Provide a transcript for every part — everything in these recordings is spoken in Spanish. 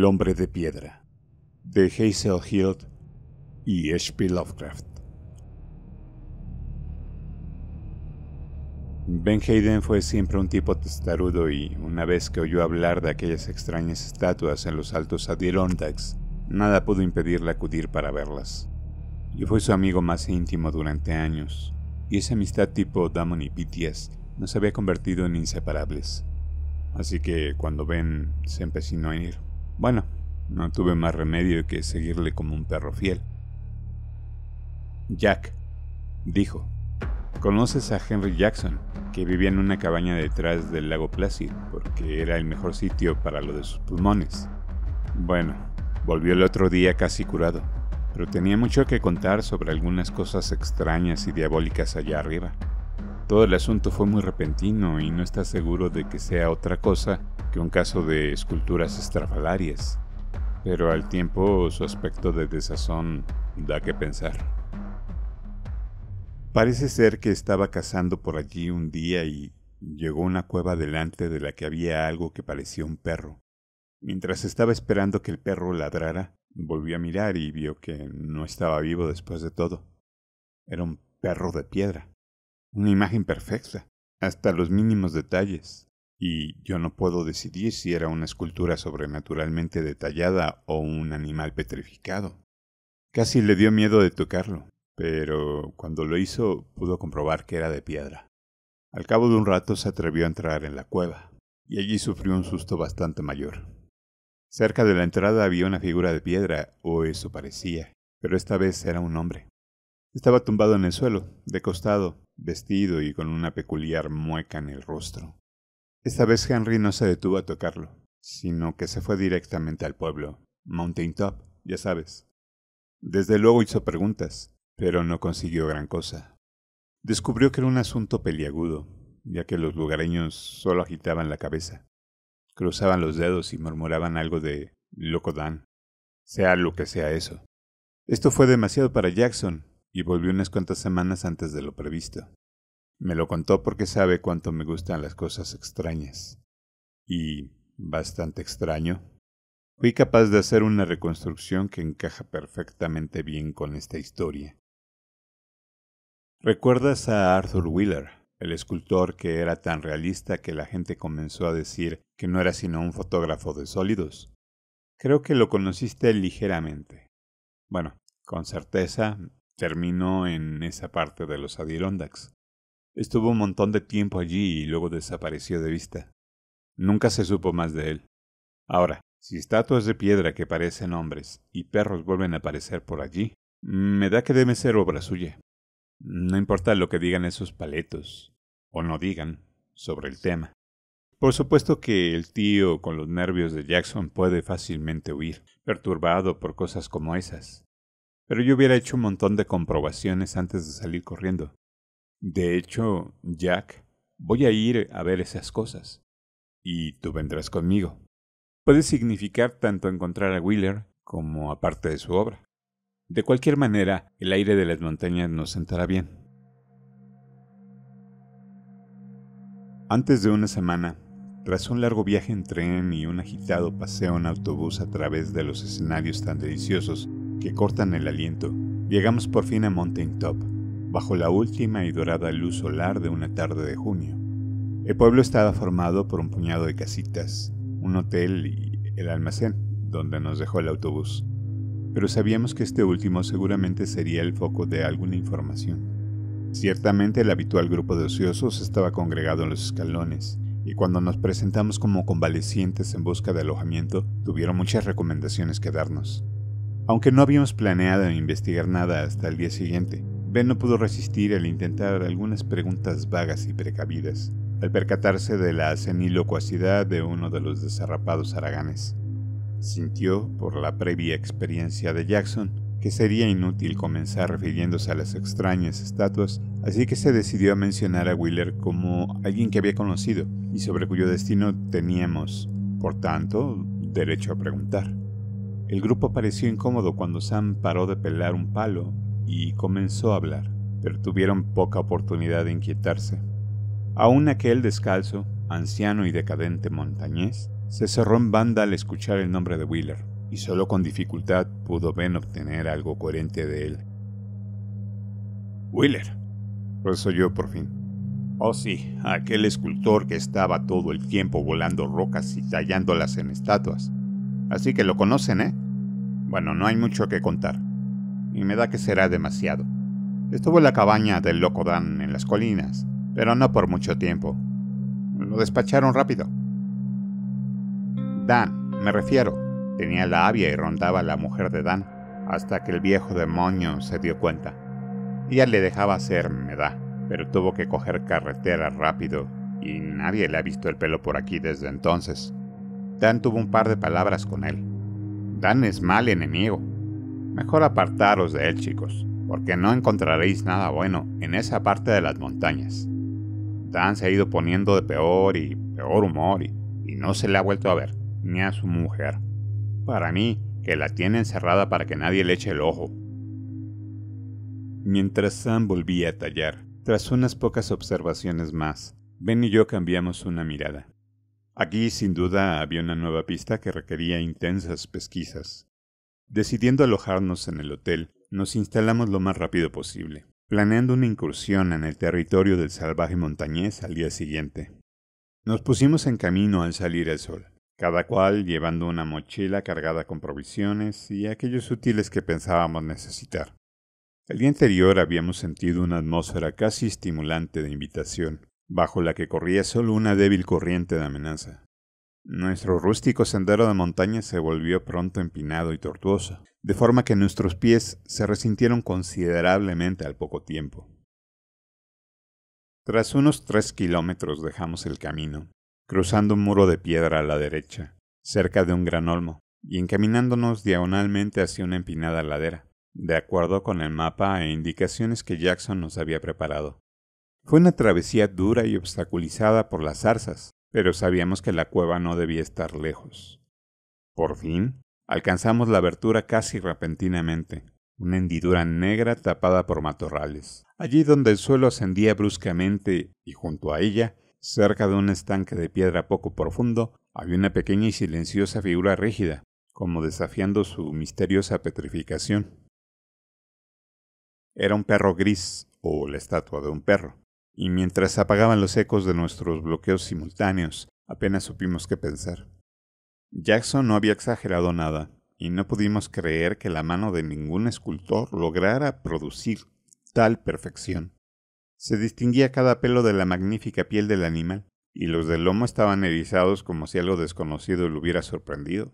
El hombre de piedra, de Hazel Hild y H.P. Lovecraft. Ben Hayden fue siempre un tipo testarudo y, una vez que oyó hablar de aquellas extrañas estatuas en los altos Adirondacks, nada pudo impedirle acudir para verlas. Yo fui su amigo más íntimo durante años, y esa amistad tipo Damon y no nos había convertido en inseparables. Así que cuando Ben se empecinó a ir, bueno, no tuve más remedio que seguirle como un perro fiel. Jack, dijo, ¿conoces a Henry Jackson, que vivía en una cabaña detrás del lago Placid porque era el mejor sitio para lo de sus pulmones? Bueno, volvió el otro día casi curado, pero tenía mucho que contar sobre algunas cosas extrañas y diabólicas allá arriba. Todo el asunto fue muy repentino y no está seguro de que sea otra cosa que un caso de esculturas estrafalarias, pero al tiempo su aspecto de desazón da que pensar. Parece ser que estaba cazando por allí un día y llegó a una cueva delante de la que había algo que parecía un perro. Mientras estaba esperando que el perro ladrara, volvió a mirar y vio que no estaba vivo después de todo. Era un perro de piedra. Una imagen perfecta, hasta los mínimos detalles. Y yo no puedo decidir si era una escultura sobrenaturalmente detallada o un animal petrificado. Casi le dio miedo de tocarlo, pero cuando lo hizo pudo comprobar que era de piedra. Al cabo de un rato se atrevió a entrar en la cueva, y allí sufrió un susto bastante mayor. Cerca de la entrada había una figura de piedra, o eso parecía, pero esta vez era un hombre, estaba tumbado en el suelo, de costado, vestido y con una peculiar mueca en el rostro. Esta vez Henry no se detuvo a tocarlo, sino que se fue directamente al pueblo, Mountain Top, ya sabes. Desde luego hizo preguntas, pero no consiguió gran cosa. Descubrió que era un asunto peliagudo, ya que los lugareños solo agitaban la cabeza, cruzaban los dedos y murmuraban algo de loco Dan, sea lo que sea eso. Esto fue demasiado para Jackson, y volví unas cuantas semanas antes de lo previsto. Me lo contó porque sabe cuánto me gustan las cosas extrañas. Y, bastante extraño, fui capaz de hacer una reconstrucción que encaja perfectamente bien con esta historia. ¿Recuerdas a Arthur Wheeler, el escultor que era tan realista que la gente comenzó a decir que no era sino un fotógrafo de sólidos? Creo que lo conociste ligeramente. Bueno, con certeza terminó en esa parte de los Adirondacks. Estuvo un montón de tiempo allí y luego desapareció de vista. Nunca se supo más de él. Ahora, si estatuas de piedra que parecen hombres y perros vuelven a aparecer por allí, me da que debe ser obra suya. No importa lo que digan esos paletos, o no digan, sobre el tema. Por supuesto que el tío con los nervios de Jackson puede fácilmente huir, perturbado por cosas como esas. Pero yo hubiera hecho un montón de comprobaciones antes de salir corriendo. De hecho, Jack, voy a ir a ver esas cosas. Y tú vendrás conmigo. Puede significar tanto encontrar a Wheeler como aparte de su obra. De cualquier manera, el aire de las montañas nos sentará bien. Antes de una semana, tras un largo viaje en tren y un agitado paseo en autobús a través de los escenarios tan deliciosos que cortan el aliento, llegamos por fin a Mountain Top, bajo la última y dorada luz solar de una tarde de junio. El pueblo estaba formado por un puñado de casitas, un hotel y el almacén, donde nos dejó el autobús. Pero sabíamos que este último seguramente sería el foco de alguna información. Ciertamente el habitual grupo de ociosos estaba congregado en los escalones, y cuando nos presentamos como convalecientes en busca de alojamiento, tuvieron muchas recomendaciones que darnos. Aunque no habíamos planeado investigar nada hasta el día siguiente, Ben no pudo resistir al intentar algunas preguntas vagas y precavidas, al percatarse de la senilocuacidad de uno de los desarrapados haraganes. Sintió, por la previa experiencia de Jackson, que sería inútil comenzar refiriéndose a las extrañas estatuas, así que se decidió a mencionar a Wheeler como alguien que había conocido y sobre cuyo destino teníamos, por tanto, derecho a preguntar. El grupo pareció incómodo cuando Sam paró de pelar un palo y comenzó a hablar, pero tuvieron poca oportunidad de inquietarse. Aún aquel descalzo, anciano y decadente montañés, se cerró en banda al escuchar el nombre de Wheeler, y solo con dificultad pudo Ben obtener algo coherente de él. Wheeler, yo por fin. Oh sí, aquel escultor que estaba todo el tiempo volando rocas y tallándolas en estatuas así que lo conocen, ¿eh? Bueno, no hay mucho que contar, y me da que será demasiado. Estuvo en la cabaña del loco Dan en las colinas, pero no por mucho tiempo. Lo despacharon rápido. Dan, me refiero, tenía la avia y rondaba la mujer de Dan hasta que el viejo demonio se dio cuenta. Ella le dejaba hacer, me da, pero tuvo que coger carretera rápido y nadie le ha visto el pelo por aquí desde entonces. Dan tuvo un par de palabras con él. Dan es mal enemigo. Mejor apartaros de él, chicos, porque no encontraréis nada bueno en esa parte de las montañas. Dan se ha ido poniendo de peor y peor humor y, no se le ha vuelto a ver, ni a su mujer. Para mí, que la tiene encerrada para que nadie le eche el ojo. Mientras Sam volvía a tallar, tras unas pocas observaciones más, Ben y yo cambiamos una mirada. Aquí sin duda había una nueva pista que requería intensas pesquisas. Decidiendo alojarnos en el hotel, nos instalamos lo más rápido posible, planeando una incursión en el territorio del salvaje montañés al día siguiente. Nos pusimos en camino al salir el sol, cada cual llevando una mochila cargada con provisiones y aquellos útiles que pensábamos necesitar. El día anterior habíamos sentido una atmósfera casi estimulante de invitación, bajo la que corría solo una débil corriente de amenaza. Nuestro rústico sendero de montaña se volvió pronto empinado y tortuoso, de forma que nuestros pies se resintieron considerablemente al poco tiempo. Tras unos tres kilómetros dejamos el camino, cruzando un muro de piedra a la derecha, cerca de un gran olmo, y encaminándonos diagonalmente hacia una empinada ladera, de acuerdo con el mapa e indicaciones que Jackson nos había preparado. Fue una travesía dura y obstaculizada por las zarzas, pero sabíamos que la cueva no debía estar lejos. Por fin, alcanzamos la abertura casi repentinamente, una hendidura negra tapada por matorrales, allí donde el suelo ascendía bruscamente y junto a ella, cerca de un estanque de piedra poco profundo, había una pequeña y silenciosa figura rígida, como desafiando su misteriosa petrificación. Era un perro gris, o la estatua de un perro, y mientras apagaban los ecos de nuestros bloqueos simultáneos, apenas supimos qué pensar. Jackson no había exagerado nada, y no pudimos creer que la mano de ningún escultor lograra producir tal perfección. Se distinguía cada pelo de la magnífica piel del animal, y los del lomo estaban erizados como si algo desconocido lo hubiera sorprendido.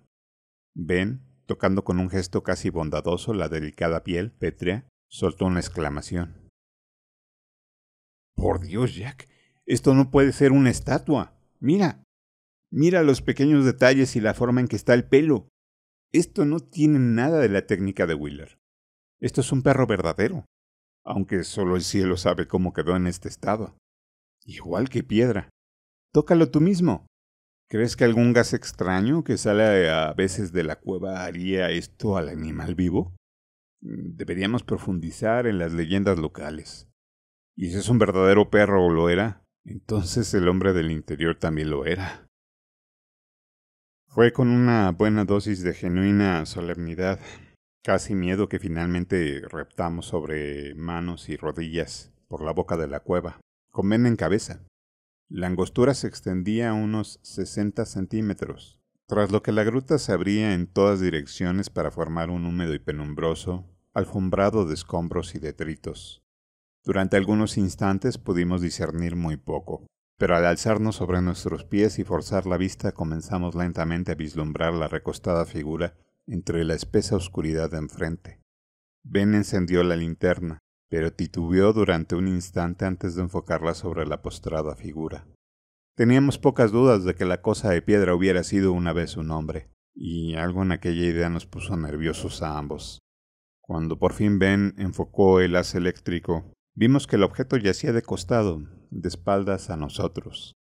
Ben, tocando con un gesto casi bondadoso la delicada piel pétrea, soltó una exclamación. Por Dios, Jack, esto no puede ser una estatua. Mira. Mira los pequeños detalles y la forma en que está el pelo. Esto no tiene nada de la técnica de Wheeler. Esto es un perro verdadero, aunque solo el cielo sabe cómo quedó en este estado. Igual que piedra. Tócalo tú mismo. ¿Crees que algún gas extraño que sale a veces de la cueva haría esto al animal vivo? Mm, deberíamos profundizar en las leyendas locales. Y si es un verdadero perro o lo era, entonces el hombre del interior también lo era. Fue con una buena dosis de genuina solemnidad, casi miedo que finalmente reptamos sobre manos y rodillas por la boca de la cueva, con vena en cabeza. La angostura se extendía a unos 60 centímetros, tras lo que la gruta se abría en todas direcciones para formar un húmedo y penumbroso alfombrado de escombros y detritos, durante algunos instantes pudimos discernir muy poco, pero al alzarnos sobre nuestros pies y forzar la vista comenzamos lentamente a vislumbrar la recostada figura entre la espesa oscuridad de enfrente. Ben encendió la linterna, pero titubeó durante un instante antes de enfocarla sobre la postrada figura. Teníamos pocas dudas de que la cosa de piedra hubiera sido una vez un hombre, y algo en aquella idea nos puso nerviosos a ambos. Cuando por fin Ben enfocó el haz eléctrico Vimos que el objeto yacía de costado, de espaldas a nosotros.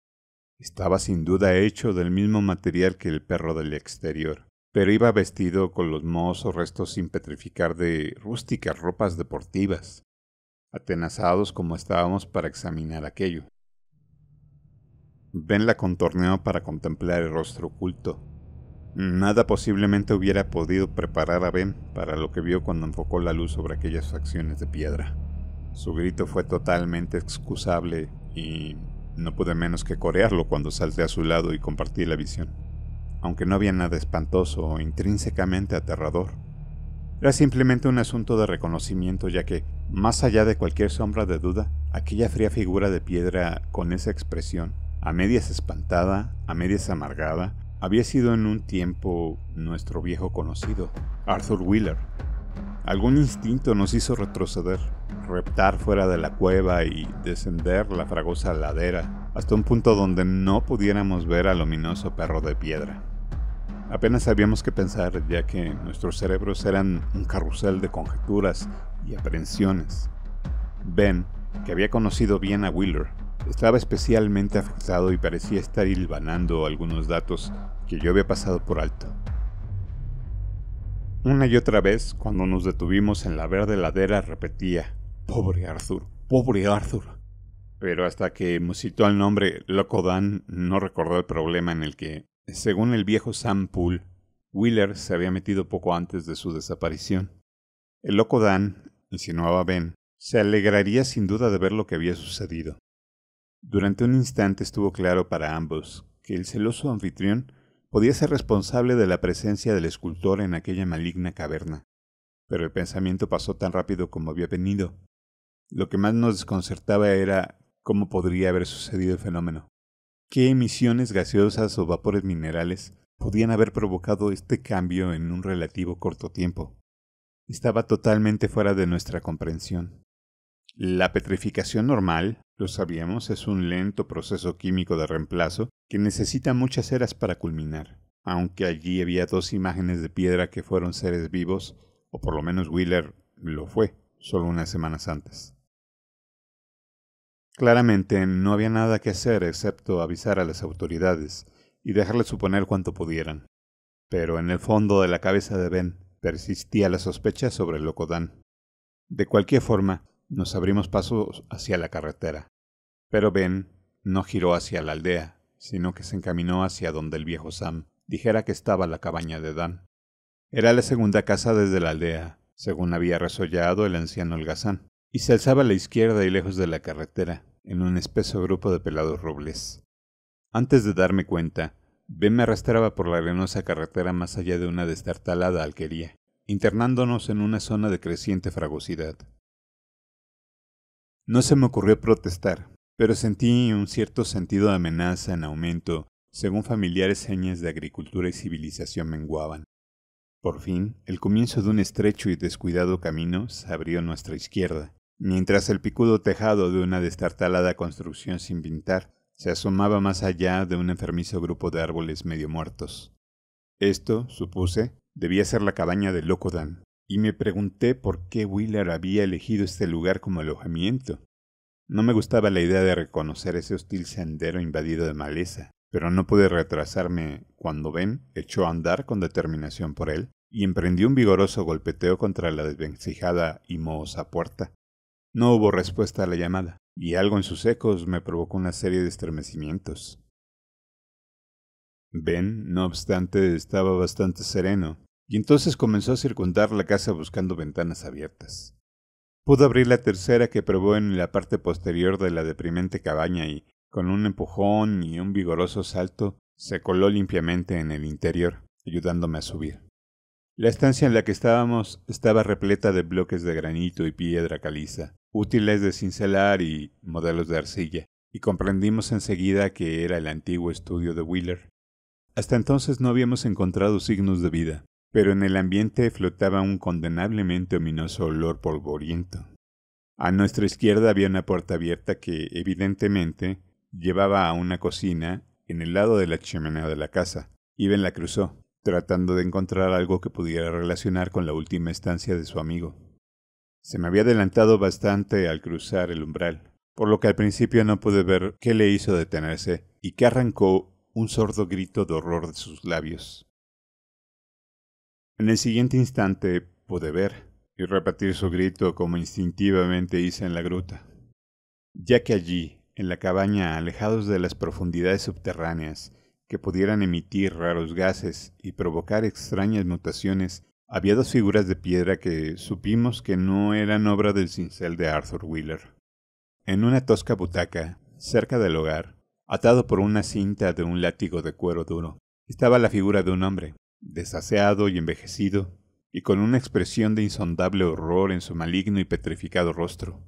Estaba sin duda hecho del mismo material que el perro del exterior, pero iba vestido con los mohosos restos sin petrificar de rústicas ropas deportivas, atenazados como estábamos para examinar aquello. Ben la contorneó para contemplar el rostro oculto. Nada posiblemente hubiera podido preparar a Ben para lo que vio cuando enfocó la luz sobre aquellas facciones de piedra. Su grito fue totalmente excusable y no pude menos que corearlo cuando salté a su lado y compartí la visión. Aunque no había nada espantoso o intrínsecamente aterrador, era simplemente un asunto de reconocimiento ya que, más allá de cualquier sombra de duda, aquella fría figura de piedra con esa expresión, a medias espantada, a medias amargada, había sido en un tiempo nuestro viejo conocido, Arthur Wheeler, Algún instinto nos hizo retroceder, reptar fuera de la cueva y descender la fragosa ladera hasta un punto donde no pudiéramos ver al ominoso perro de piedra. Apenas sabíamos qué pensar ya que nuestros cerebros eran un carrusel de conjeturas y aprensiones. Ben, que había conocido bien a Wheeler, estaba especialmente afectado y parecía estar hilvanando algunos datos que yo había pasado por alto. Una y otra vez, cuando nos detuvimos en la verde ladera, repetía, pobre Arthur, pobre Arthur. Pero hasta que musitó el nombre Loco Dan, no recordó el problema en el que, según el viejo Sam Poole, Wheeler se había metido poco antes de su desaparición. El Loco Dan, insinuaba Ben, se alegraría sin duda de ver lo que había sucedido. Durante un instante estuvo claro para ambos que el celoso anfitrión podía ser responsable de la presencia del escultor en aquella maligna caverna. Pero el pensamiento pasó tan rápido como había venido. Lo que más nos desconcertaba era cómo podría haber sucedido el fenómeno. ¿Qué emisiones gaseosas o vapores minerales podían haber provocado este cambio en un relativo corto tiempo? Estaba totalmente fuera de nuestra comprensión. La petrificación normal, lo sabíamos, es un lento proceso químico de reemplazo que necesita muchas eras para culminar. Aunque allí había dos imágenes de piedra que fueron seres vivos, o por lo menos Wheeler lo fue, solo unas semanas antes. Claramente no había nada que hacer excepto avisar a las autoridades y dejarles suponer cuanto pudieran. Pero en el fondo de la cabeza de Ben persistía la sospecha sobre el locodán. De cualquier forma, nos abrimos paso hacia la carretera. Pero Ben no giró hacia la aldea, sino que se encaminó hacia donde el viejo Sam dijera que estaba la cabaña de Dan. Era la segunda casa desde la aldea, según había resollado el anciano holgazán, y se alzaba a la izquierda y lejos de la carretera, en un espeso grupo de pelados robles. Antes de darme cuenta, Ben me arrastraba por la arenosa carretera más allá de una destartalada alquería, internándonos en una zona de creciente fragosidad. No se me ocurrió protestar, pero sentí un cierto sentido de amenaza en aumento según familiares señas de agricultura y civilización menguaban. Por fin, el comienzo de un estrecho y descuidado camino se abrió a nuestra izquierda, mientras el picudo tejado de una destartalada construcción sin pintar se asomaba más allá de un enfermizo grupo de árboles medio muertos. Esto, supuse, debía ser la cabaña de Locodan, y me pregunté por qué Wheeler había elegido este lugar como alojamiento. No me gustaba la idea de reconocer ese hostil sendero invadido de maleza, pero no pude retrasarme cuando Ben echó a andar con determinación por él y emprendió un vigoroso golpeteo contra la desvencijada y mohosa puerta. No hubo respuesta a la llamada, y algo en sus ecos me provocó una serie de estremecimientos. Ben, no obstante, estaba bastante sereno, y entonces comenzó a circundar la casa buscando ventanas abiertas. Pudo abrir la tercera que probó en la parte posterior de la deprimente cabaña y, con un empujón y un vigoroso salto, se coló limpiamente en el interior, ayudándome a subir. La estancia en la que estábamos estaba repleta de bloques de granito y piedra caliza, útiles de cincelar y modelos de arcilla, y comprendimos enseguida que era el antiguo estudio de Wheeler. Hasta entonces no habíamos encontrado signos de vida, pero en el ambiente flotaba un condenablemente ominoso olor polvoriento. A nuestra izquierda había una puerta abierta que, evidentemente, llevaba a una cocina en el lado de la chimenea de la casa. Iben la cruzó, tratando de encontrar algo que pudiera relacionar con la última estancia de su amigo. Se me había adelantado bastante al cruzar el umbral, por lo que al principio no pude ver qué le hizo detenerse y que arrancó un sordo grito de horror de sus labios. En el siguiente instante pude ver y repetir su grito como instintivamente hice en la gruta, ya que allí, en la cabaña, alejados de las profundidades subterráneas que pudieran emitir raros gases y provocar extrañas mutaciones, había dos figuras de piedra que supimos que no eran obra del cincel de Arthur Wheeler. En una tosca butaca, cerca del hogar, atado por una cinta de un látigo de cuero duro, estaba la figura de un hombre, desaseado y envejecido, y con una expresión de insondable horror en su maligno y petrificado rostro.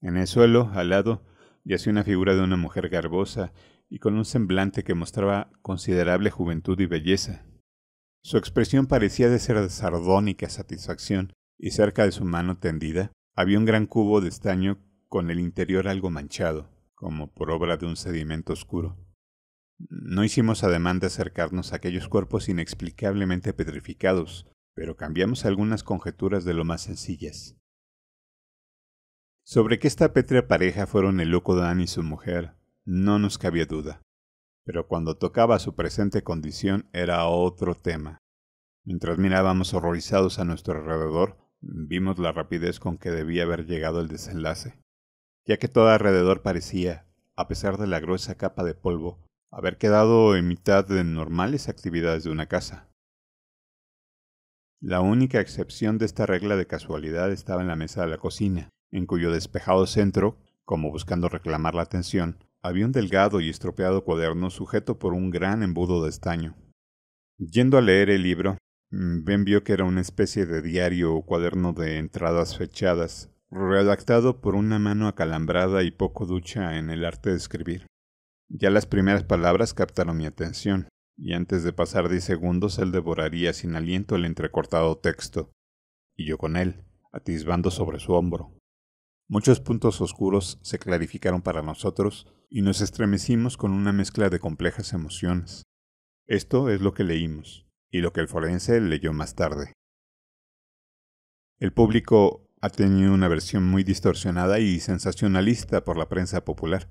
En el suelo, al lado, yacía una figura de una mujer garbosa y con un semblante que mostraba considerable juventud y belleza. Su expresión parecía de ser de sardónica satisfacción, y cerca de su mano tendida había un gran cubo de estaño con el interior algo manchado, como por obra de un sedimento oscuro. No hicimos ademán de acercarnos a aquellos cuerpos inexplicablemente petrificados, pero cambiamos algunas conjeturas de lo más sencillas. Sobre que esta pétrea pareja fueron el loco Dan y su mujer, no nos cabía duda, pero cuando tocaba su presente condición era otro tema. Mientras mirábamos horrorizados a nuestro alrededor, vimos la rapidez con que debía haber llegado el desenlace, ya que todo alrededor parecía, a pesar de la gruesa capa de polvo, haber quedado en mitad de normales actividades de una casa. La única excepción de esta regla de casualidad estaba en la mesa de la cocina, en cuyo despejado centro, como buscando reclamar la atención, había un delgado y estropeado cuaderno sujeto por un gran embudo de estaño. Yendo a leer el libro, mm, Ben vio que era una especie de diario o cuaderno de entradas fechadas, redactado por una mano acalambrada y poco ducha en el arte de escribir. Ya las primeras palabras captaron mi atención, y antes de pasar diez segundos él devoraría sin aliento el entrecortado texto, y yo con él, atisbando sobre su hombro. Muchos puntos oscuros se clarificaron para nosotros y nos estremecimos con una mezcla de complejas emociones. Esto es lo que leímos y lo que el forense leyó más tarde. El público ha tenido una versión muy distorsionada y sensacionalista por la prensa popular,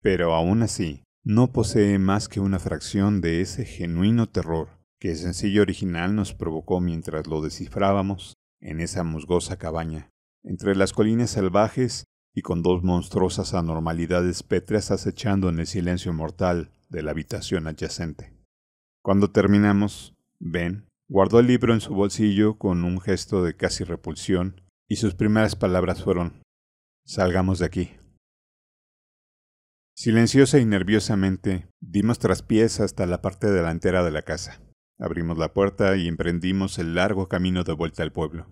pero aún así, no posee más que una fracción de ese genuino terror que el sencillo original nos provocó mientras lo descifrábamos en esa musgosa cabaña, entre las colinas salvajes y con dos monstruosas anormalidades pétreas acechando en el silencio mortal de la habitación adyacente. Cuando terminamos, Ben guardó el libro en su bolsillo con un gesto de casi repulsión y sus primeras palabras fueron Salgamos de aquí. Silenciosa y nerviosamente, dimos traspiés hasta la parte delantera de la casa. Abrimos la puerta y emprendimos el largo camino de vuelta al pueblo.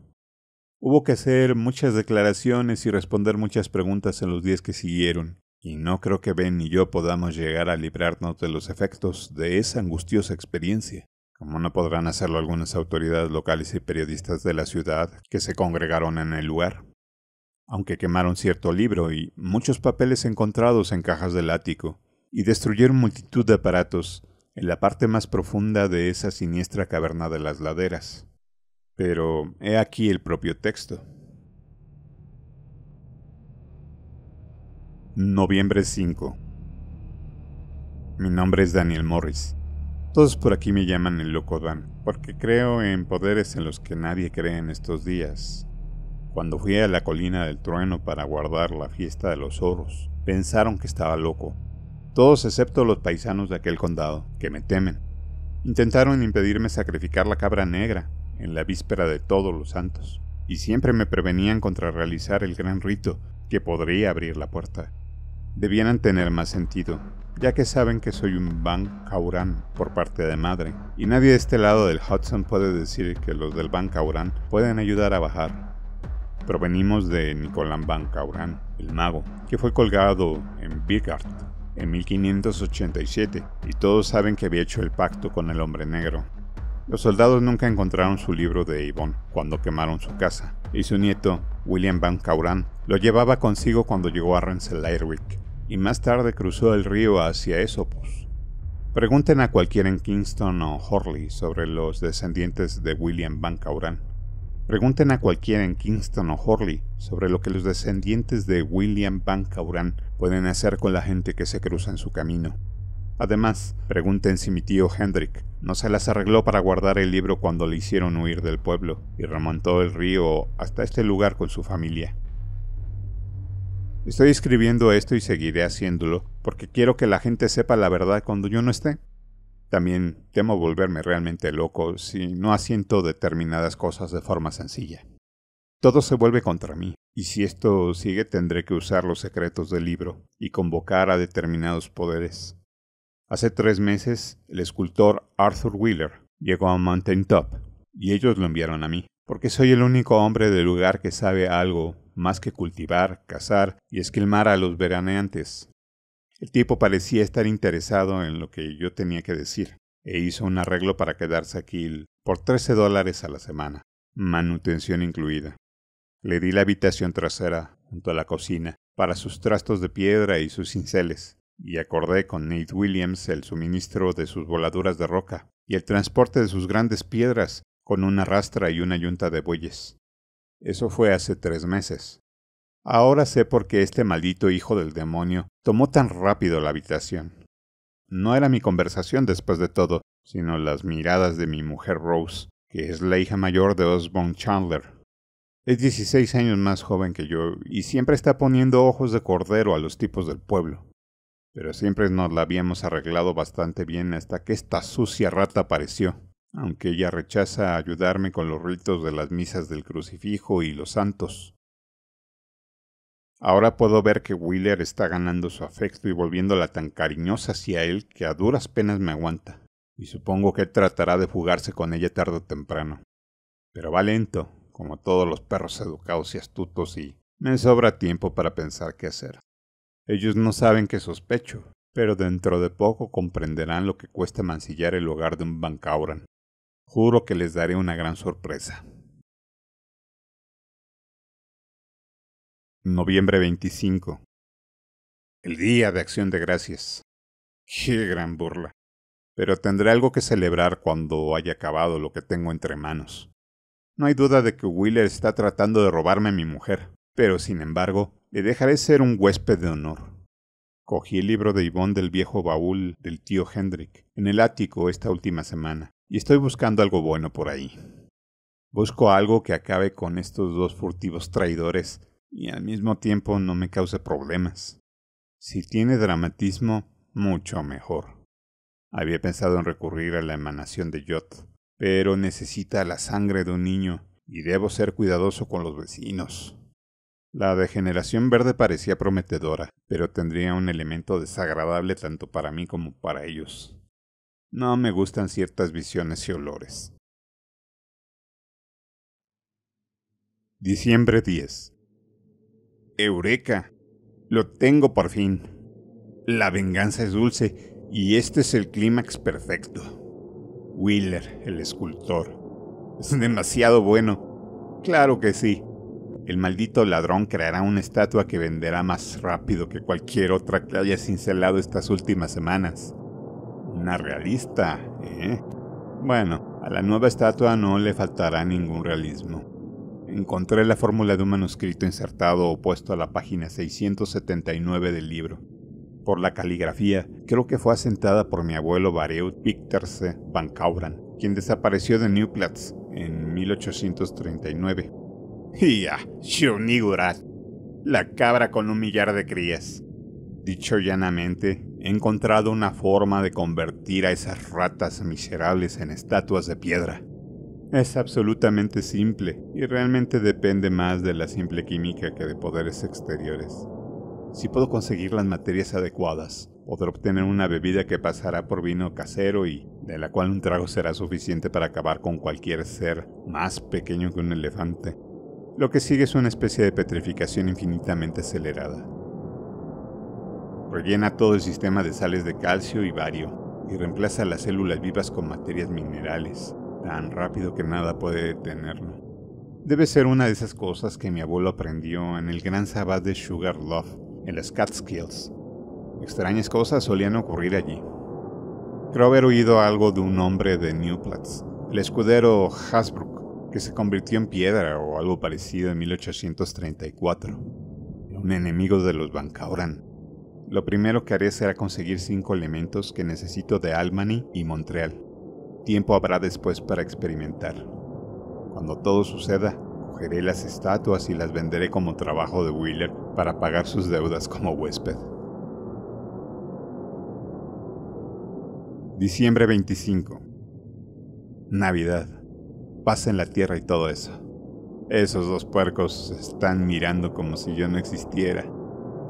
Hubo que hacer muchas declaraciones y responder muchas preguntas en los días que siguieron, y no creo que Ben ni yo podamos llegar a librarnos de los efectos de esa angustiosa experiencia, como no podrán hacerlo algunas autoridades locales y periodistas de la ciudad que se congregaron en el lugar aunque quemaron cierto libro y muchos papeles encontrados en cajas del ático, y destruyeron multitud de aparatos en la parte más profunda de esa siniestra caverna de las laderas. Pero he aquí el propio texto. Noviembre 5. Mi nombre es Daniel Morris. Todos por aquí me llaman el loco Dan, porque creo en poderes en los que nadie cree en estos días, cuando fui a la colina del trueno para guardar la fiesta de los zorros, pensaron que estaba loco. Todos excepto los paisanos de aquel condado, que me temen. Intentaron impedirme sacrificar la cabra negra en la víspera de todos los santos, y siempre me prevenían contra realizar el gran rito que podría abrir la puerta. Debieran tener más sentido, ya que saben que soy un Ban Kaurán por parte de madre, y nadie de este lado del Hudson puede decir que los del Ban pueden ayudar a bajar provenimos de Nicolás Van Cauran, el mago, que fue colgado en Birgart en 1587, y todos saben que había hecho el pacto con el hombre negro. Los soldados nunca encontraron su libro de Yvonne cuando quemaron su casa, y su nieto, William Van Cauran, lo llevaba consigo cuando llegó a Rensselaerwick, y más tarde cruzó el río hacia Esopus. Pregunten a cualquiera en Kingston o Horley sobre los descendientes de William Van Cauran. Pregunten a cualquiera en Kingston o Horley sobre lo que los descendientes de William Van Cauran pueden hacer con la gente que se cruza en su camino. Además, pregúnten si mi tío Hendrik no se las arregló para guardar el libro cuando le hicieron huir del pueblo y remontó el río hasta este lugar con su familia. Estoy escribiendo esto y seguiré haciéndolo porque quiero que la gente sepa la verdad cuando yo no esté. También temo volverme realmente loco si no asiento determinadas cosas de forma sencilla. Todo se vuelve contra mí, y si esto sigue tendré que usar los secretos del libro y convocar a determinados poderes. Hace tres meses, el escultor Arthur Wheeler llegó a Mountain Top, y ellos lo enviaron a mí, porque soy el único hombre del lugar que sabe algo más que cultivar, cazar y esquilmar a los veraneantes. El tipo parecía estar interesado en lo que yo tenía que decir, e hizo un arreglo para quedarse aquí por 13 dólares a la semana, manutención incluida. Le di la habitación trasera, junto a la cocina, para sus trastos de piedra y sus cinceles, y acordé con Nate Williams el suministro de sus voladuras de roca y el transporte de sus grandes piedras con una rastra y una yunta de bueyes. Eso fue hace tres meses. Ahora sé por qué este maldito hijo del demonio tomó tan rápido la habitación. No era mi conversación después de todo, sino las miradas de mi mujer Rose, que es la hija mayor de Osborne Chandler. Es 16 años más joven que yo y siempre está poniendo ojos de cordero a los tipos del pueblo. Pero siempre nos la habíamos arreglado bastante bien hasta que esta sucia rata apareció, aunque ella rechaza ayudarme con los ritos de las misas del crucifijo y los santos. Ahora puedo ver que Wheeler está ganando su afecto y volviéndola tan cariñosa hacia él que a duras penas me aguanta, y supongo que tratará de fugarse con ella tarde o temprano. Pero va lento, como todos los perros educados y astutos, y me sobra tiempo para pensar qué hacer. Ellos no saben qué sospecho, pero dentro de poco comprenderán lo que cuesta mancillar el hogar de un bancauran. Juro que les daré una gran sorpresa. Noviembre 25. El Día de Acción de Gracias. Qué gran burla. Pero tendré algo que celebrar cuando haya acabado lo que tengo entre manos. No hay duda de que willer está tratando de robarme a mi mujer, pero sin embargo, le dejaré ser un huésped de honor. Cogí el libro de Ivonne del viejo baúl del tío Hendrik en el ático esta última semana, y estoy buscando algo bueno por ahí. Busco algo que acabe con estos dos furtivos traidores y al mismo tiempo no me cause problemas. Si tiene dramatismo, mucho mejor. Había pensado en recurrir a la emanación de Yot, pero necesita la sangre de un niño y debo ser cuidadoso con los vecinos. La degeneración verde parecía prometedora, pero tendría un elemento desagradable tanto para mí como para ellos. No me gustan ciertas visiones y olores. Diciembre 10. Eureka. Lo tengo por fin. La venganza es dulce y este es el clímax perfecto. Wheeler, el escultor. Es demasiado bueno. Claro que sí. El maldito ladrón creará una estatua que venderá más rápido que cualquier otra que haya cincelado estas últimas semanas. Una realista, ¿eh? Bueno, a la nueva estatua no le faltará ningún realismo encontré la fórmula de un manuscrito insertado opuesto a la página 679 del libro. Por la caligrafía, creo que fue asentada por mi abuelo Vareut Picterse Van quien desapareció de Newplatz en 1839. ¡Ya! ¡Shunigurat! La cabra con un millar de crías. Dicho llanamente, he encontrado una forma de convertir a esas ratas miserables en estatuas de piedra. Es absolutamente simple y realmente depende más de la simple química que de poderes exteriores. Si puedo conseguir las materias adecuadas, podré obtener una bebida que pasará por vino casero y de la cual un trago será suficiente para acabar con cualquier ser más pequeño que un elefante. Lo que sigue es una especie de petrificación infinitamente acelerada. Rellena todo el sistema de sales de calcio y bario y reemplaza las células vivas con materias minerales, tan rápido que nada puede detenerlo. Debe ser una de esas cosas que mi abuelo aprendió en el gran sabbat de Sugarloaf, en las Catskills. Extrañas cosas solían ocurrir allí. Creo haber oído algo de un hombre de Newplatz, el escudero Hasbrook, que se convirtió en piedra o algo parecido en 1834. Un enemigo de los Bancauran. Lo primero que haré será conseguir cinco elementos que necesito de Albany y Montreal. Tiempo habrá después para experimentar. Cuando todo suceda, cogeré las estatuas y las venderé como trabajo de Wheeler para pagar sus deudas como huésped. Diciembre 25. Navidad. Paz en la tierra y todo eso. Esos dos puercos están mirando como si yo no existiera.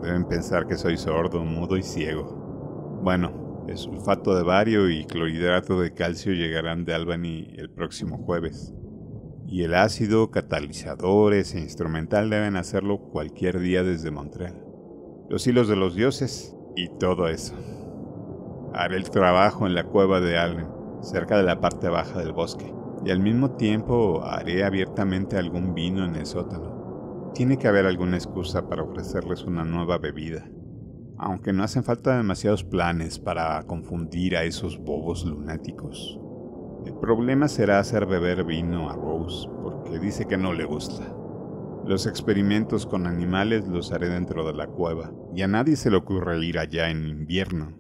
Deben pensar que soy sordo, mudo y ciego. Bueno, el sulfato de bario y clorhidrato de calcio llegarán de Albany el próximo jueves. Y el ácido, catalizadores e instrumental deben hacerlo cualquier día desde Montreal. Los hilos de los dioses y todo eso. Haré el trabajo en la cueva de Allen, cerca de la parte baja del bosque, y al mismo tiempo haré abiertamente algún vino en el sótano. Tiene que haber alguna excusa para ofrecerles una nueva bebida aunque no hacen falta demasiados planes para confundir a esos bobos lunáticos. El problema será hacer beber vino a Rose, porque dice que no le gusta. Los experimentos con animales los haré dentro de la cueva, y a nadie se le ocurre ir allá en invierno.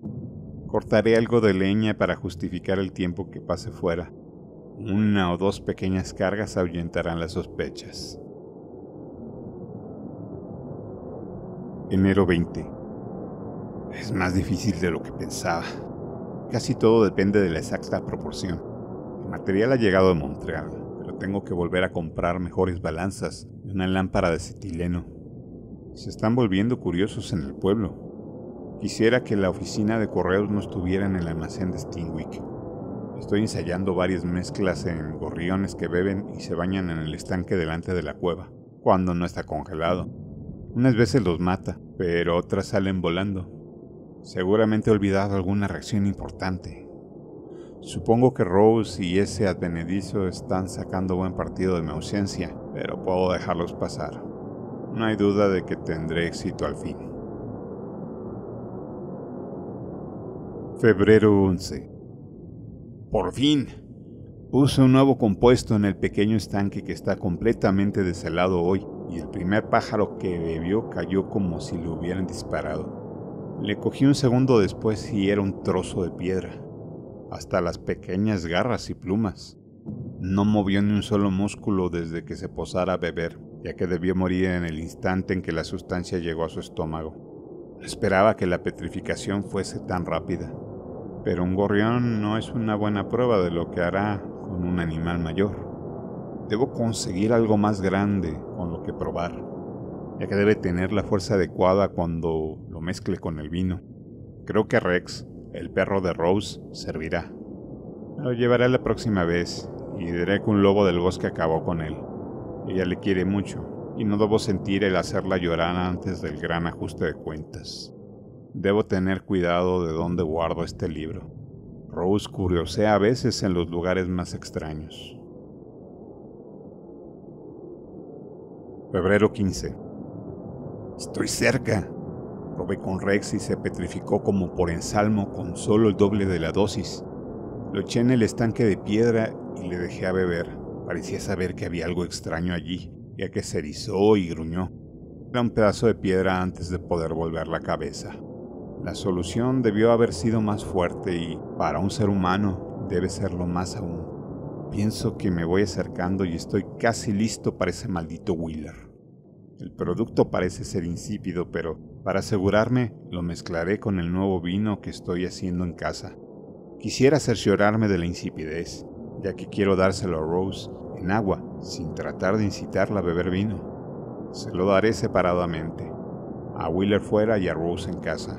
Cortaré algo de leña para justificar el tiempo que pase fuera. Una o dos pequeñas cargas ahuyentarán las sospechas. Enero 20 es más difícil de lo que pensaba. Casi todo depende de la exacta proporción. El material ha llegado de Montreal, pero tengo que volver a comprar mejores balanzas y una lámpara de acetileno. Se están volviendo curiosos en el pueblo. Quisiera que la oficina de correos no estuviera en el almacén de Stingwick. Estoy ensayando varias mezclas en gorriones que beben y se bañan en el estanque delante de la cueva, cuando no está congelado. Unas veces los mata, pero otras salen volando, Seguramente he olvidado alguna reacción importante. Supongo que Rose y ese advenedizo están sacando buen partido de mi ausencia, pero puedo dejarlos pasar. No hay duda de que tendré éxito al fin. Febrero 11. Por fin. Puse un nuevo compuesto en el pequeño estanque que está completamente deshelado hoy y el primer pájaro que bebió cayó como si lo hubieran disparado. Le cogí un segundo después y era un trozo de piedra, hasta las pequeñas garras y plumas. No movió ni un solo músculo desde que se posara a beber, ya que debió morir en el instante en que la sustancia llegó a su estómago. esperaba que la petrificación fuese tan rápida, pero un gorrión no es una buena prueba de lo que hará con un animal mayor. Debo conseguir algo más grande con lo que probar ya que debe tener la fuerza adecuada cuando lo mezcle con el vino. Creo que Rex, el perro de Rose, servirá. Lo llevaré la próxima vez y diré que un lobo del bosque acabó con él. Ella le quiere mucho y no debo sentir el hacerla llorar antes del gran ajuste de cuentas. Debo tener cuidado de dónde guardo este libro. Rose curiosea a veces en los lugares más extraños. Febrero 15. Estoy cerca. Probé con Rex y se petrificó como por ensalmo con solo el doble de la dosis. Lo eché en el estanque de piedra y le dejé a beber. Parecía saber que había algo extraño allí, ya que se erizó y gruñó. Era un pedazo de piedra antes de poder volver la cabeza. La solución debió haber sido más fuerte y, para un ser humano, debe serlo más aún. Pienso que me voy acercando y estoy casi listo para ese maldito Wheeler. El producto parece ser insípido, pero para asegurarme lo mezclaré con el nuevo vino que estoy haciendo en casa. Quisiera cerciorarme de la insipidez, ya que quiero dárselo a Rose en agua, sin tratar de incitarla a beber vino. Se lo daré separadamente, a Wheeler fuera y a Rose en casa.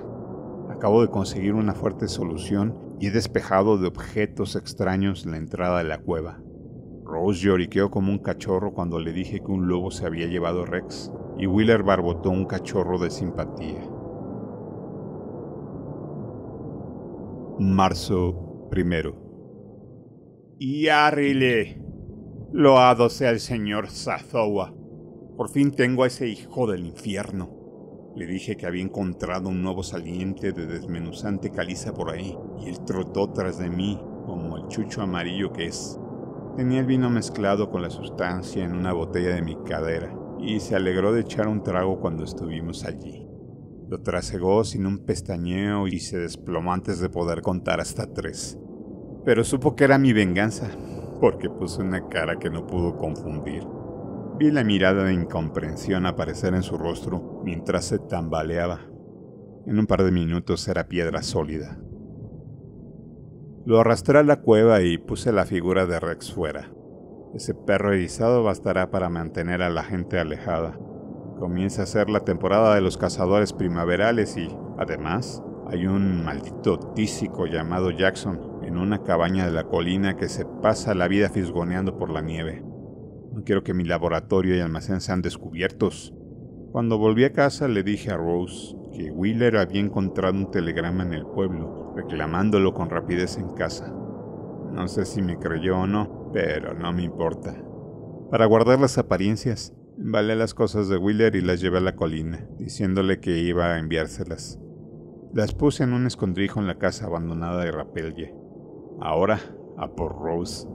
Acabo de conseguir una fuerte solución y he despejado de objetos extraños la entrada de la cueva. Rose lloriqueó como un cachorro cuando le dije que un lobo se había llevado Rex, y Wheeler barbotó un cachorro de simpatía. Marzo primero. Y Lo Loado sea el señor Sazowa. Por fin tengo a ese hijo del infierno. Le dije que había encontrado un nuevo saliente de desmenuzante caliza por ahí, y él trotó tras de mí como el chucho amarillo que es. Tenía el vino mezclado con la sustancia en una botella de mi cadera y se alegró de echar un trago cuando estuvimos allí. Lo trasegó sin un pestañeo y se desplomó antes de poder contar hasta tres. Pero supo que era mi venganza, porque puse una cara que no pudo confundir. Vi la mirada de incomprensión aparecer en su rostro mientras se tambaleaba. En un par de minutos era piedra sólida. Lo arrastré a la cueva y puse la figura de Rex fuera. Ese perro erizado bastará para mantener a la gente alejada. Comienza a ser la temporada de los cazadores primaverales y, además, hay un maldito tísico llamado Jackson en una cabaña de la colina que se pasa la vida fisgoneando por la nieve. No quiero que mi laboratorio y almacén sean descubiertos. Cuando volví a casa le dije a Rose, que Wheeler había encontrado un telegrama en el pueblo, reclamándolo con rapidez en casa. No sé si me creyó o no, pero no me importa. Para guardar las apariencias, vale las cosas de Wheeler y las llevé a la colina, diciéndole que iba a enviárselas. Las puse en un escondrijo en la casa abandonada de Rapelje. Ahora, a por Rose.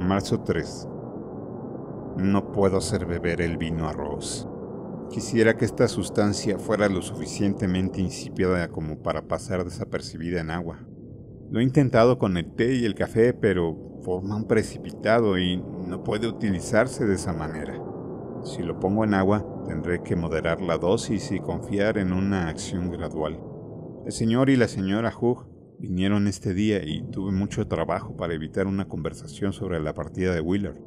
Marzo 3 no puedo hacer beber el vino arroz. Quisiera que esta sustancia fuera lo suficientemente insípida como para pasar desapercibida en agua. Lo he intentado con el té y el café, pero forma un precipitado y no puede utilizarse de esa manera. Si lo pongo en agua, tendré que moderar la dosis y confiar en una acción gradual. El señor y la señora Hugh vinieron este día y tuve mucho trabajo para evitar una conversación sobre la partida de Willard.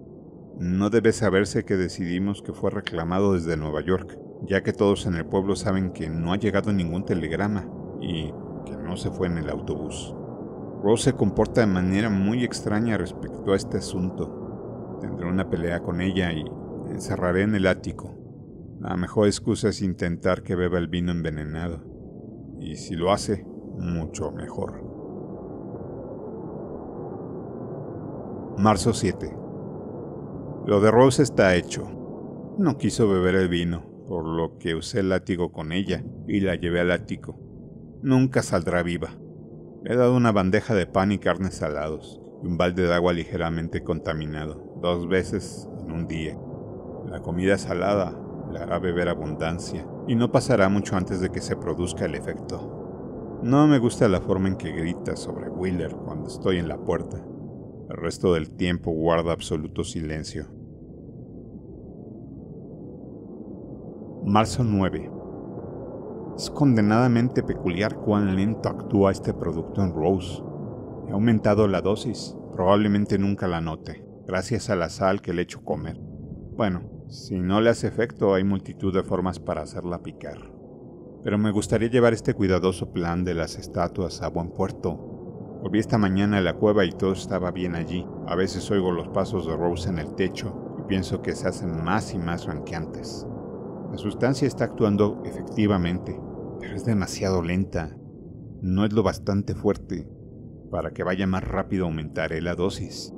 No debe saberse que decidimos que fue reclamado desde Nueva York, ya que todos en el pueblo saben que no ha llegado ningún telegrama y que no se fue en el autobús. Rose se comporta de manera muy extraña respecto a este asunto. Tendré una pelea con ella y la encerraré en el ático. La mejor excusa es intentar que beba el vino envenenado. Y si lo hace, mucho mejor. Marzo 7. Lo de Rose está hecho. No quiso beber el vino, por lo que usé el látigo con ella y la llevé al ático. Nunca saldrá viva. he dado una bandeja de pan y carnes salados, y un balde de agua ligeramente contaminado, dos veces en un día. La comida salada la hará beber abundancia, y no pasará mucho antes de que se produzca el efecto. No me gusta la forma en que grita sobre Wheeler cuando estoy en la puerta. El resto del tiempo guarda absoluto silencio. Marzo 9. Es condenadamente peculiar cuán lento actúa este producto en Rose. He aumentado la dosis, probablemente nunca la note, gracias a la sal que le echo comer. Bueno, si no le hace efecto, hay multitud de formas para hacerla picar. Pero me gustaría llevar este cuidadoso plan de las estatuas a buen puerto Volví esta mañana a la cueva y todo estaba bien allí. A veces oigo los pasos de Rose en el techo y pienso que se hacen más y más ranqueantes. La sustancia está actuando efectivamente, pero es demasiado lenta. No es lo bastante fuerte para que vaya más rápido aumentaré eh, la dosis.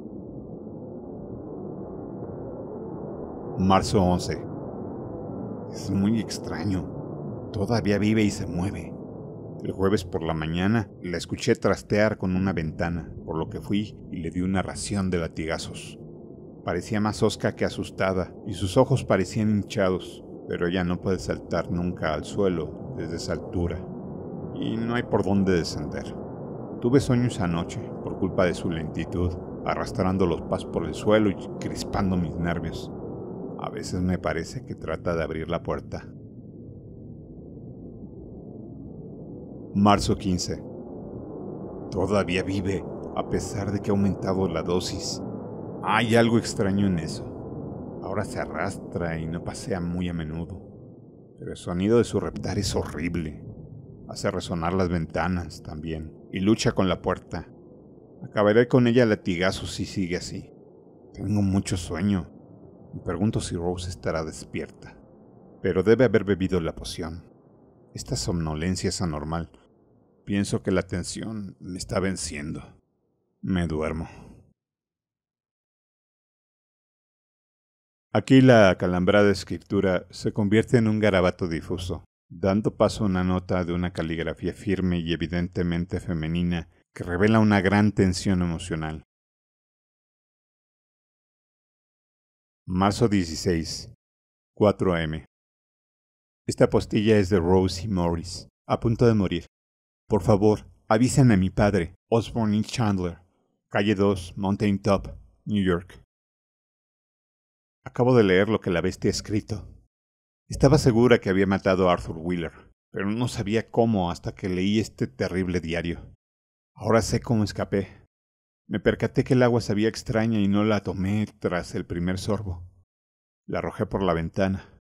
Marzo 11. Es muy extraño. Todavía vive y se mueve. El jueves por la mañana la escuché trastear con una ventana, por lo que fui y le di una ración de latigazos. Parecía más osca que asustada y sus ojos parecían hinchados, pero ella no puede saltar nunca al suelo desde esa altura y no hay por dónde descender. Tuve sueños anoche por culpa de su lentitud, arrastrando los pas por el suelo y crispando mis nervios. A veces me parece que trata de abrir la puerta marzo 15. Todavía vive, a pesar de que ha aumentado la dosis. Hay algo extraño en eso. Ahora se arrastra y no pasea muy a menudo. Pero el sonido de su reptar es horrible. Hace resonar las ventanas también y lucha con la puerta. Acabaré con ella a latigazos si sigue así. Tengo mucho sueño. Me pregunto si Rose estará despierta. Pero debe haber bebido la poción. Esta somnolencia es anormal Pienso que la tensión me está venciendo. Me duermo. Aquí la acalambrada escritura se convierte en un garabato difuso, dando paso a una nota de una caligrafía firme y evidentemente femenina que revela una gran tensión emocional. Marzo 16, 4 am. Esta postilla es de Rosie Morris, a punto de morir. Por favor, avisen a mi padre, Osborne Chandler, calle 2, Mountain Top, New York. Acabo de leer lo que la bestia ha escrito. Estaba segura que había matado a Arthur Wheeler, pero no sabía cómo hasta que leí este terrible diario. Ahora sé cómo escapé. Me percaté que el agua sabía extraña y no la tomé tras el primer sorbo. La arrojé por la ventana.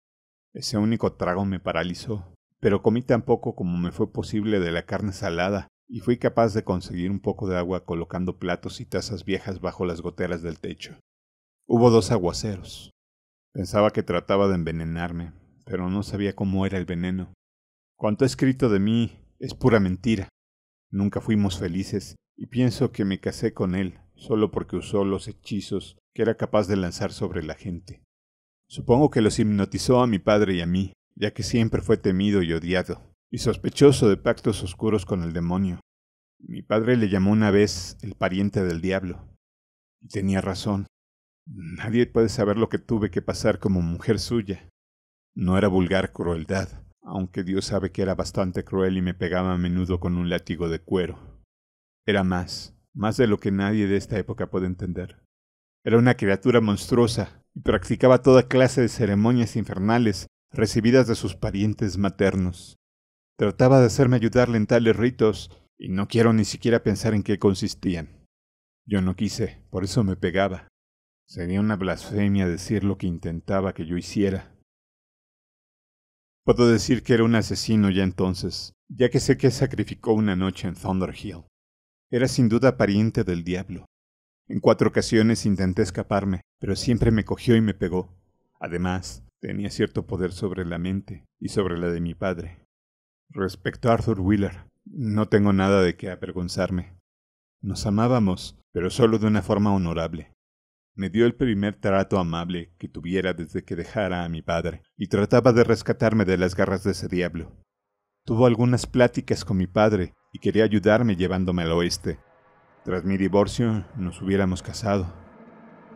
Ese único trago me paralizó pero comí tan poco como me fue posible de la carne salada, y fui capaz de conseguir un poco de agua colocando platos y tazas viejas bajo las goteras del techo. Hubo dos aguaceros. Pensaba que trataba de envenenarme, pero no sabía cómo era el veneno. Cuanto he escrito de mí es pura mentira. Nunca fuimos felices, y pienso que me casé con él solo porque usó los hechizos que era capaz de lanzar sobre la gente. Supongo que los hipnotizó a mi padre y a mí, ya que siempre fue temido y odiado, y sospechoso de pactos oscuros con el demonio. Mi padre le llamó una vez el pariente del diablo. Y tenía razón. Nadie puede saber lo que tuve que pasar como mujer suya. No era vulgar crueldad, aunque Dios sabe que era bastante cruel y me pegaba a menudo con un látigo de cuero. Era más, más de lo que nadie de esta época puede entender. Era una criatura monstruosa y practicaba toda clase de ceremonias infernales recibidas de sus parientes maternos. Trataba de hacerme ayudarle en tales ritos, y no quiero ni siquiera pensar en qué consistían. Yo no quise, por eso me pegaba. Sería una blasfemia decir lo que intentaba que yo hiciera. Puedo decir que era un asesino ya entonces, ya que sé que sacrificó una noche en Thunder Hill. Era sin duda pariente del diablo. En cuatro ocasiones intenté escaparme, pero siempre me cogió y me pegó. Además, tenía cierto poder sobre la mente y sobre la de mi padre. Respecto a Arthur Wheeler, no tengo nada de qué avergonzarme. Nos amábamos, pero solo de una forma honorable. Me dio el primer trato amable que tuviera desde que dejara a mi padre, y trataba de rescatarme de las garras de ese diablo. Tuvo algunas pláticas con mi padre y quería ayudarme llevándome al oeste. Tras mi divorcio nos hubiéramos casado.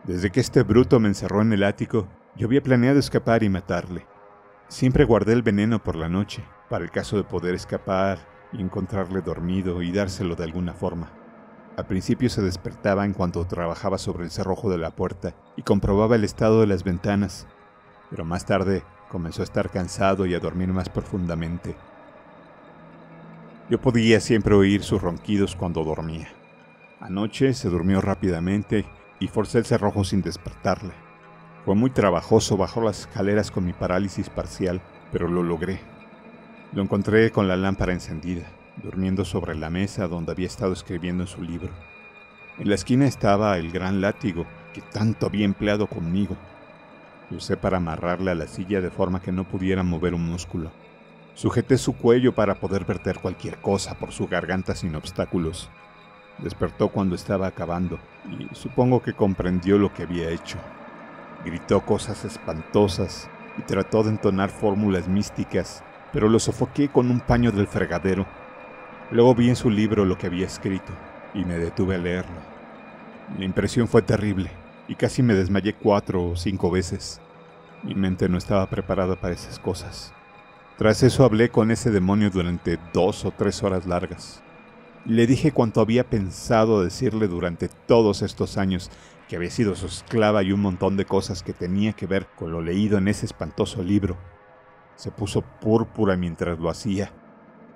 Desde que este bruto me encerró en el ático, yo había planeado escapar y matarle. Siempre guardé el veneno por la noche, para el caso de poder escapar y encontrarle dormido y dárselo de alguna forma. Al principio se despertaba en cuanto trabajaba sobre el cerrojo de la puerta y comprobaba el estado de las ventanas, pero más tarde comenzó a estar cansado y a dormir más profundamente. Yo podía siempre oír sus ronquidos cuando dormía. Anoche se durmió rápidamente y forcé el cerrojo sin despertarle. Fue muy trabajoso bajó las escaleras con mi parálisis parcial, pero lo logré. Lo encontré con la lámpara encendida, durmiendo sobre la mesa donde había estado escribiendo en su libro. En la esquina estaba el gran látigo que tanto había empleado conmigo. Lo usé para amarrarle a la silla de forma que no pudiera mover un músculo. Sujeté su cuello para poder verter cualquier cosa por su garganta sin obstáculos. Despertó cuando estaba acabando y supongo que comprendió lo que había hecho. Gritó cosas espantosas y trató de entonar fórmulas místicas, pero lo sofoqué con un paño del fregadero. Luego vi en su libro lo que había escrito y me detuve a leerlo. La impresión fue terrible y casi me desmayé cuatro o cinco veces. Mi mente no estaba preparada para esas cosas. Tras eso hablé con ese demonio durante dos o tres horas largas. Le dije cuanto había pensado decirle durante todos estos años que había sido su esclava y un montón de cosas que tenía que ver con lo leído en ese espantoso libro. Se puso púrpura mientras lo hacía,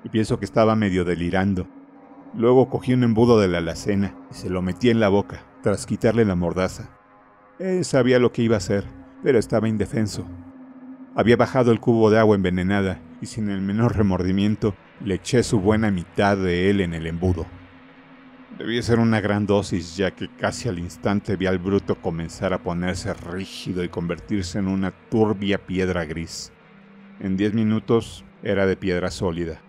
y pienso que estaba medio delirando. Luego cogí un embudo de la alacena y se lo metí en la boca, tras quitarle la mordaza. Él eh, sabía lo que iba a hacer, pero estaba indefenso. Había bajado el cubo de agua envenenada y sin el menor remordimiento le eché su buena mitad de él en el embudo. Debía ser una gran dosis, ya que casi al instante vi al bruto comenzar a ponerse rígido y convertirse en una turbia piedra gris. En diez minutos era de piedra sólida.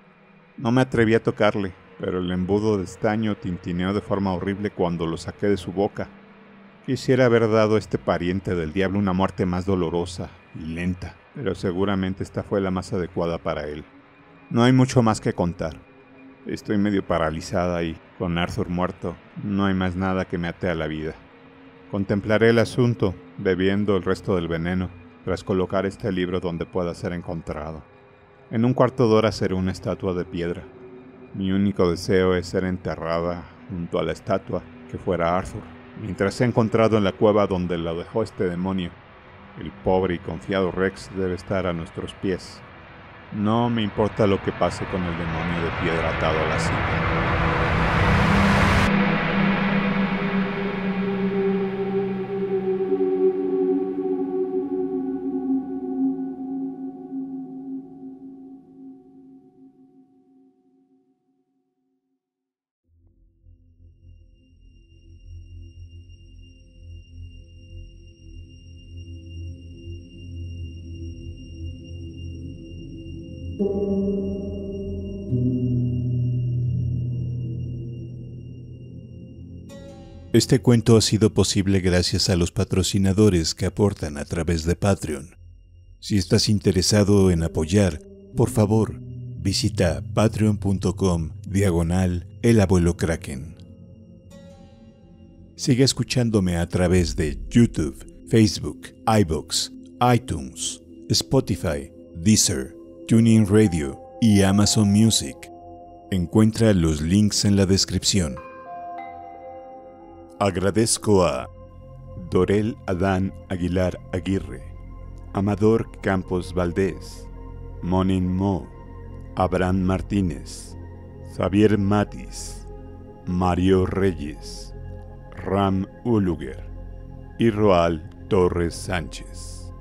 No me atreví a tocarle, pero el embudo de estaño tintineó de forma horrible cuando lo saqué de su boca. Quisiera haber dado a este pariente del diablo una muerte más dolorosa y lenta, pero seguramente esta fue la más adecuada para él. No hay mucho más que contar. Estoy medio paralizada y con Arthur muerto, no hay más nada que me ate a la vida. Contemplaré el asunto, bebiendo el resto del veneno, tras colocar este libro donde pueda ser encontrado. En un cuarto de hora seré una estatua de piedra. Mi único deseo es ser enterrada junto a la estatua que fuera Arthur, mientras sea encontrado en la cueva donde la dejó este demonio. El pobre y confiado Rex debe estar a nuestros pies, no me importa lo que pase con el demonio de piedra atado a la silla. Este cuento ha sido posible gracias a los patrocinadores que aportan a través de Patreon. Si estás interesado en apoyar, por favor, visita patreon.com diagonal el abuelo kraken. Sigue escuchándome a través de YouTube, Facebook, iBooks, iTunes, Spotify, Deezer, TuneIn Radio y Amazon Music. Encuentra los links en la descripción. Agradezco a Dorel Adán Aguilar Aguirre, Amador Campos Valdés, Monin Mo, Abraham Martínez, Xavier Matis, Mario Reyes, Ram Uluger y Roal Torres Sánchez.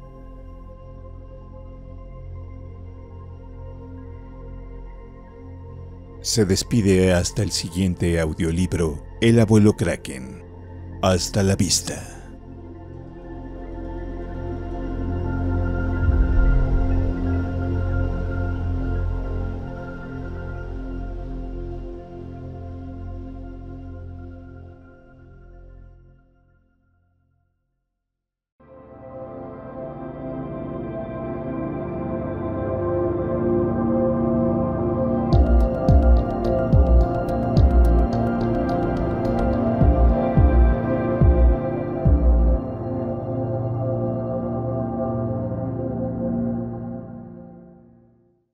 Se despide hasta el siguiente audiolibro, El abuelo Kraken. Hasta la vista.